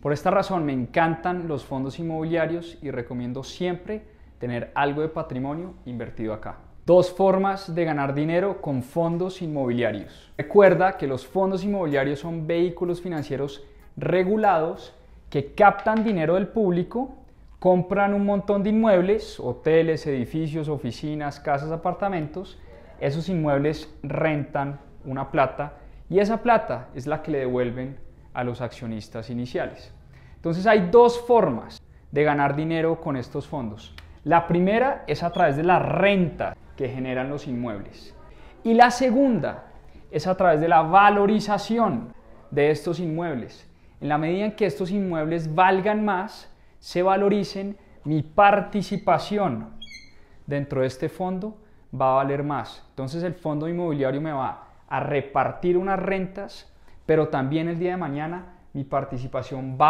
Por esta razón me encantan los fondos inmobiliarios y recomiendo siempre tener algo de patrimonio invertido acá. Dos formas de ganar dinero con fondos inmobiliarios. Recuerda que los fondos inmobiliarios son vehículos financieros regulados que captan dinero del público, compran un montón de inmuebles, hoteles, edificios, oficinas, casas, apartamentos. Esos inmuebles rentan una plata y esa plata es la que le devuelven a los accionistas iniciales. Entonces hay dos formas de ganar dinero con estos fondos. La primera es a través de la renta que generan los inmuebles. Y la segunda es a través de la valorización de estos inmuebles. En la medida en que estos inmuebles valgan más, se valoricen, mi participación dentro de este fondo va a valer más. Entonces el fondo inmobiliario me va a repartir unas rentas pero también el día de mañana mi participación va